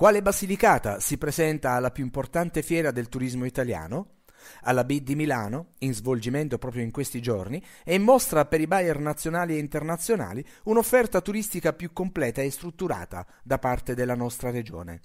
Quale Basilicata si presenta alla più importante fiera del turismo italiano? alla BID di Milano, in svolgimento proprio in questi giorni, è in mostra per i buyer nazionali e internazionali un'offerta turistica più completa e strutturata da parte della nostra regione.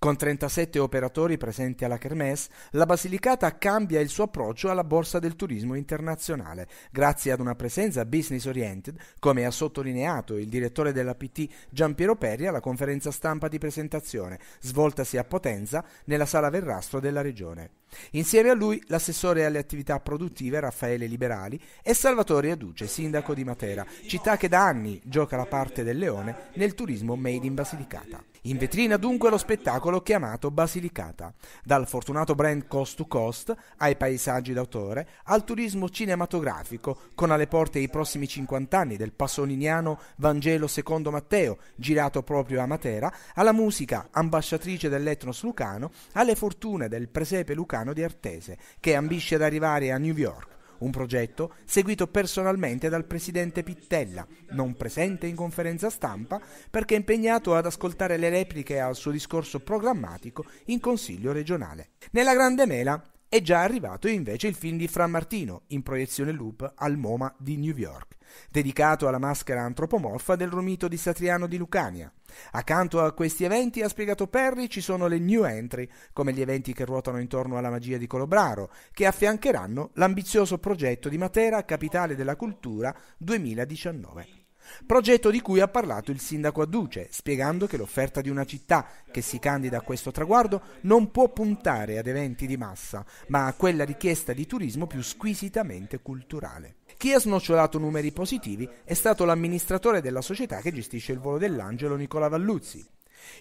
Con 37 operatori presenti alla Kermesse, la Basilicata cambia il suo approccio alla borsa del turismo internazionale, grazie ad una presenza business oriented, come ha sottolineato il direttore dell'APT PT Giampiero Perri alla conferenza stampa di presentazione, svoltasi a Potenza nella sala Verrastro della regione. Insieme a lui l'assessore alle attività produttive Raffaele Liberali e Salvatore Aduce, sindaco di Matera, città che da anni gioca la parte del leone nel turismo made in Basilicata. In vetrina dunque lo spettacolo chiamato Basilicata, dal fortunato brand cost to cost ai paesaggi d'autore al turismo cinematografico, con alle porte i prossimi 50 anni del pasoliniano Vangelo II Matteo, girato proprio a Matera, alla musica ambasciatrice dell'Etnos Lucano, alle fortune del presepe lucano di Artese, che ambisce ad arrivare a New York un progetto seguito personalmente dal presidente Pittella, non presente in conferenza stampa perché impegnato ad ascoltare le repliche al suo discorso programmatico in Consiglio regionale. Nella Grande Mela è già arrivato invece il film di Fran Martino, in proiezione loop al MoMA di New York dedicato alla maschera antropomorfa del romito di Satriano di Lucania. Accanto a questi eventi, ha spiegato Perry, ci sono le new entry, come gli eventi che ruotano intorno alla magia di Colobraro, che affiancheranno l'ambizioso progetto di Matera, capitale della cultura 2019 progetto di cui ha parlato il sindaco Adduce, spiegando che l'offerta di una città che si candida a questo traguardo non può puntare ad eventi di massa, ma a quella richiesta di turismo più squisitamente culturale. Chi ha snocciolato numeri positivi è stato l'amministratore della società che gestisce il volo dell'Angelo Nicola Valluzzi,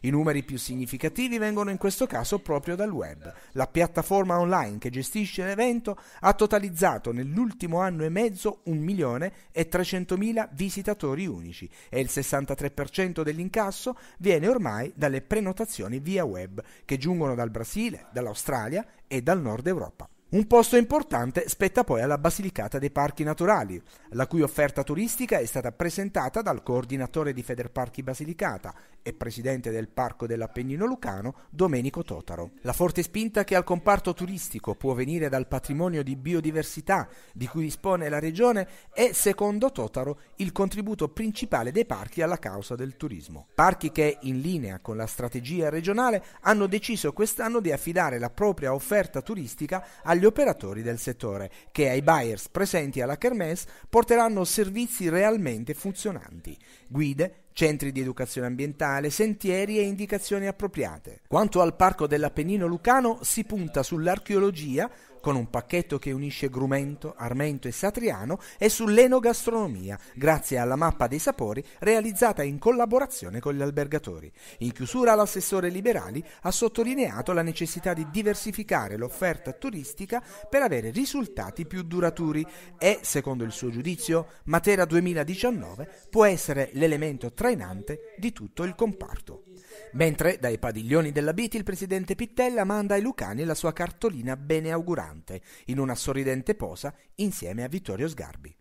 i numeri più significativi vengono in questo caso proprio dal web. La piattaforma online che gestisce l'evento ha totalizzato nell'ultimo anno e mezzo 1.300.000 visitatori unici e il 63% dell'incasso viene ormai dalle prenotazioni via web che giungono dal Brasile, dall'Australia e dal nord Europa. Un posto importante spetta poi alla Basilicata dei Parchi Naturali, la cui offerta turistica è stata presentata dal coordinatore di Federparchi Basilicata e presidente del Parco dell'Appennino Lucano, Domenico Totaro. La forte spinta che al comparto turistico può venire dal patrimonio di biodiversità di cui dispone la regione è, secondo Totaro, il contributo principale dei parchi alla causa del turismo. Parchi che, in linea con la strategia regionale, hanno deciso quest'anno di affidare la propria offerta turistica agli agli operatori del settore, che ai buyers presenti alla Kermesse porteranno servizi realmente funzionanti, guide, centri di educazione ambientale, sentieri e indicazioni appropriate. Quanto al Parco dell'Appennino Lucano, si punta sull'archeologia, con un pacchetto che unisce Grumento, Armento e Satriano e sull'enogastronomia, grazie alla mappa dei sapori realizzata in collaborazione con gli albergatori. In chiusura l'assessore Liberali ha sottolineato la necessità di diversificare l'offerta turistica per avere risultati più duraturi e, secondo il suo giudizio, Matera 2019 può essere l'elemento trainante di tutto il comparto. Mentre dai padiglioni della Biti il presidente Pittella manda ai Lucani la sua cartolina beneaugurante, in una sorridente posa insieme a Vittorio Sgarbi.